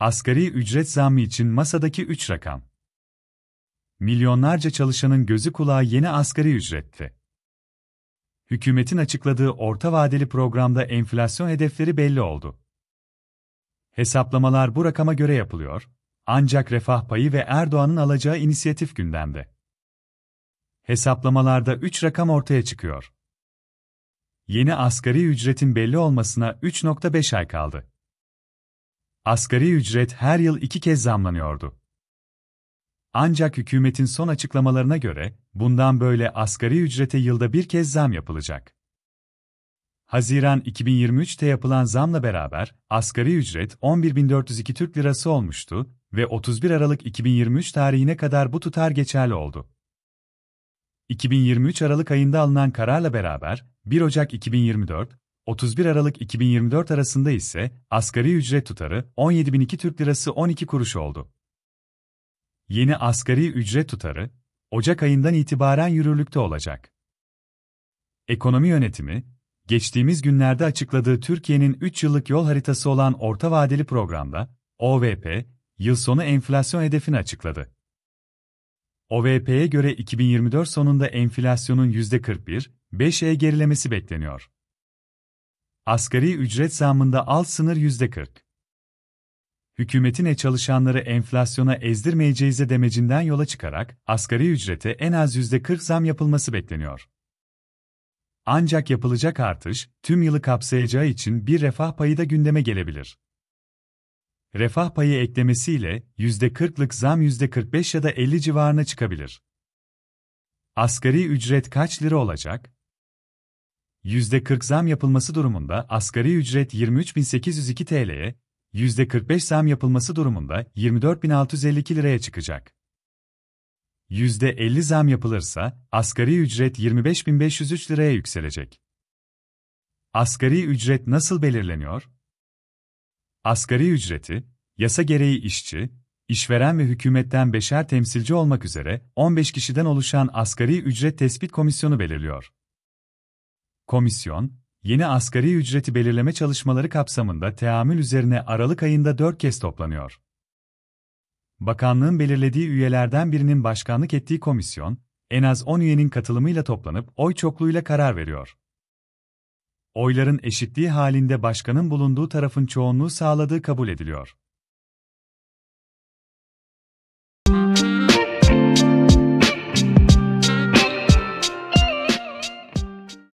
Asgari ücret zammı için masadaki 3 rakam. Milyonlarca çalışanın gözü kulağı yeni asgari ücretti. Hükümetin açıkladığı orta vadeli programda enflasyon hedefleri belli oldu. Hesaplamalar bu rakama göre yapılıyor, ancak refah payı ve Erdoğan'ın alacağı inisiyatif gündemde. Hesaplamalarda 3 rakam ortaya çıkıyor. Yeni asgari ücretin belli olmasına 3.5 ay kaldı. Asgari ücret her yıl iki kez zamlanıyordu. Ancak hükümetin son açıklamalarına göre, bundan böyle asgari ücrete yılda bir kez zam yapılacak. Haziran 2023'te yapılan zamla beraber asgari ücret 11.402 Türk Lirası olmuştu ve 31 Aralık 2023 tarihine kadar bu tutar geçerli oldu. 2023 Aralık ayında alınan kararla beraber 1 Ocak 2024 31 Aralık 2024 arasında ise asgari ücret tutarı 17.002 Türk Lirası 12 kuruş oldu. Yeni asgari ücret tutarı Ocak ayından itibaren yürürlükte olacak. Ekonomi yönetimi, geçtiğimiz günlerde açıkladığı Türkiye'nin 3 yıllık yol haritası olan orta vadeli programda OVP yıl sonu enflasyon hedefini açıkladı. OVP'ye göre 2024 sonunda enflasyonun %41, 5'e e gerilemesi bekleniyor. Asgari ücret zamında alt sınır %40. Hükümetin e çalışanları enflasyona ezdirmeyeceğize demecinden yola çıkarak, asgari ücrete en az %40 zam yapılması bekleniyor. Ancak yapılacak artış, tüm yılı kapsayacağı için bir refah payı da gündeme gelebilir. Refah payı eklemesiyle %40'lık zam %45 ya da 50 civarına çıkabilir. Asgari ücret kaç lira olacak? %40 zam yapılması durumunda asgari ücret 23.802 TL'ye, %45 zam yapılması durumunda 24.652 liraya çıkacak. %50 zam yapılırsa asgari ücret 25.503 liraya yükselecek. Asgari ücret nasıl belirleniyor? Asgari ücreti, yasa gereği işçi, işveren ve hükümetten beşer temsilci olmak üzere 15 kişiden oluşan Asgari Ücret Tespit Komisyonu belirliyor. Komisyon, yeni asgari ücreti belirleme çalışmaları kapsamında teamül üzerine Aralık ayında dört kez toplanıyor. Bakanlığın belirlediği üyelerden birinin başkanlık ettiği komisyon, en az 10 üyenin katılımıyla toplanıp oy çokluğuyla karar veriyor. Oyların eşitliği halinde başkanın bulunduğu tarafın çoğunluğu sağladığı kabul ediliyor.